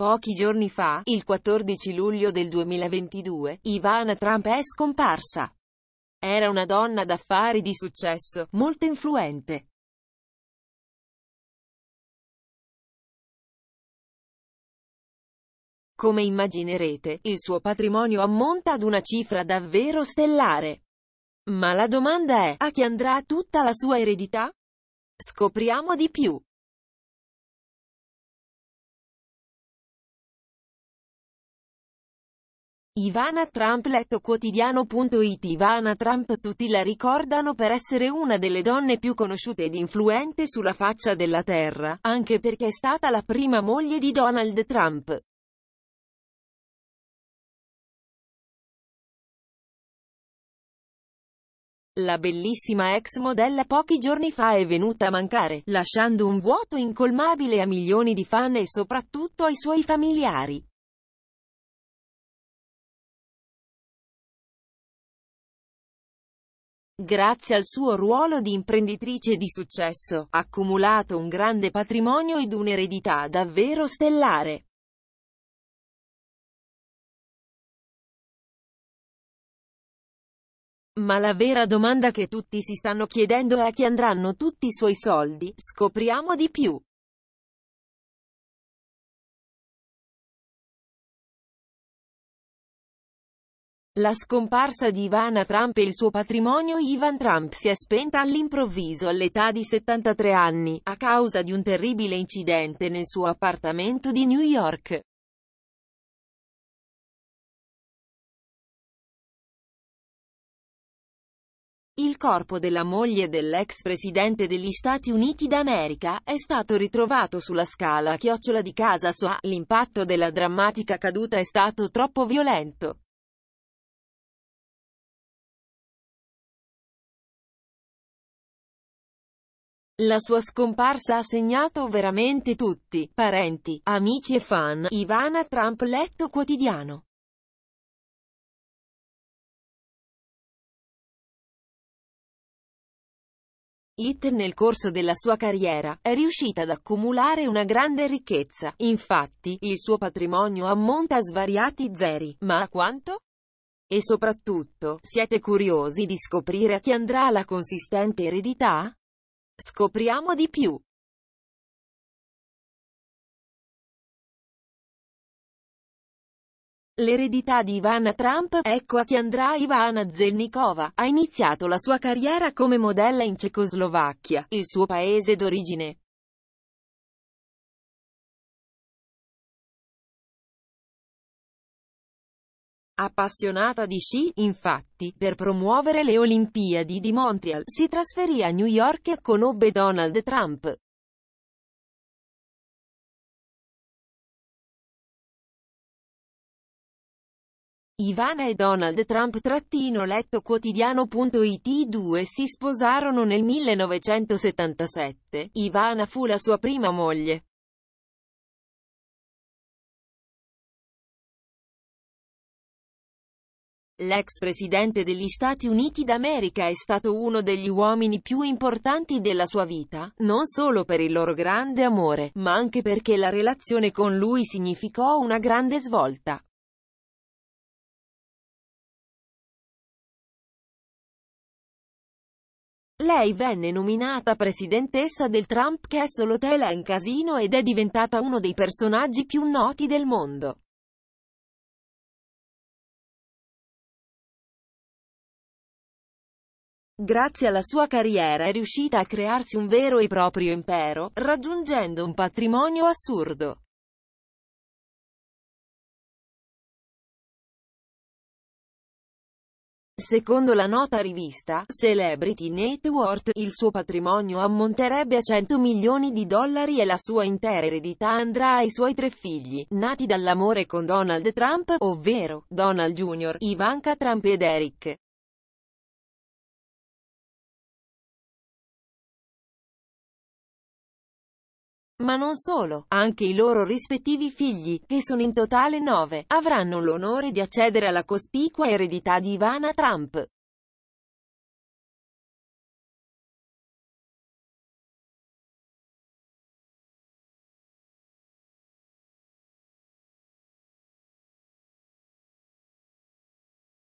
Pochi giorni fa, il 14 luglio del 2022, Ivana Trump è scomparsa. Era una donna d'affari di successo, molto influente. Come immaginerete, il suo patrimonio ammonta ad una cifra davvero stellare. Ma la domanda è, a chi andrà tutta la sua eredità? Scopriamo di più. Ivana Trump letto quotidiano.it Ivana Trump tutti la ricordano per essere una delle donne più conosciute ed influente sulla faccia della terra, anche perché è stata la prima moglie di Donald Trump. La bellissima ex modella pochi giorni fa è venuta a mancare, lasciando un vuoto incolmabile a milioni di fan e soprattutto ai suoi familiari. Grazie al suo ruolo di imprenditrice di successo, ha accumulato un grande patrimonio ed un'eredità davvero stellare. Ma la vera domanda che tutti si stanno chiedendo è a chi andranno tutti i suoi soldi, scopriamo di più. La scomparsa di Ivana Trump e il suo patrimonio Ivan Trump si è spenta all'improvviso all'età di 73 anni, a causa di un terribile incidente nel suo appartamento di New York. Il corpo della moglie dell'ex presidente degli Stati Uniti d'America è stato ritrovato sulla scala a chiocciola di casa sua. L'impatto della drammatica caduta è stato troppo violento. La sua scomparsa ha segnato veramente tutti, parenti, amici e fan, Ivana Trump letto quotidiano. It nel corso della sua carriera è riuscita ad accumulare una grande ricchezza, infatti il suo patrimonio ammonta a svariati zeri, ma a quanto? E soprattutto, siete curiosi di scoprire a chi andrà la consistente eredità? Scopriamo di più. L'eredità di Ivana Trump, ecco a chi andrà Ivana Zelnikova, ha iniziato la sua carriera come modella in Cecoslovacchia, il suo paese d'origine. Appassionata di sci, infatti, per promuovere le Olimpiadi di Montreal, si trasferì a New York e conobbe Donald Trump. Ivana e Donald Trump-lettoquotidiano.it letto due si sposarono nel 1977, Ivana fu la sua prima moglie. L'ex presidente degli Stati Uniti d'America è stato uno degli uomini più importanti della sua vita, non solo per il loro grande amore, ma anche perché la relazione con lui significò una grande svolta. Lei venne nominata presidentessa del Trump Castle Hotel and Casino ed è diventata uno dei personaggi più noti del mondo. Grazie alla sua carriera è riuscita a crearsi un vero e proprio impero, raggiungendo un patrimonio assurdo. Secondo la nota rivista Celebrity Network, il suo patrimonio ammonterebbe a 100 milioni di dollari e la sua intera eredità andrà ai suoi tre figli, nati dall'amore con Donald Trump, ovvero Donald Jr., Ivanka Trump ed Eric. Ma non solo, anche i loro rispettivi figli, che sono in totale nove, avranno l'onore di accedere alla cospicua eredità di Ivana Trump.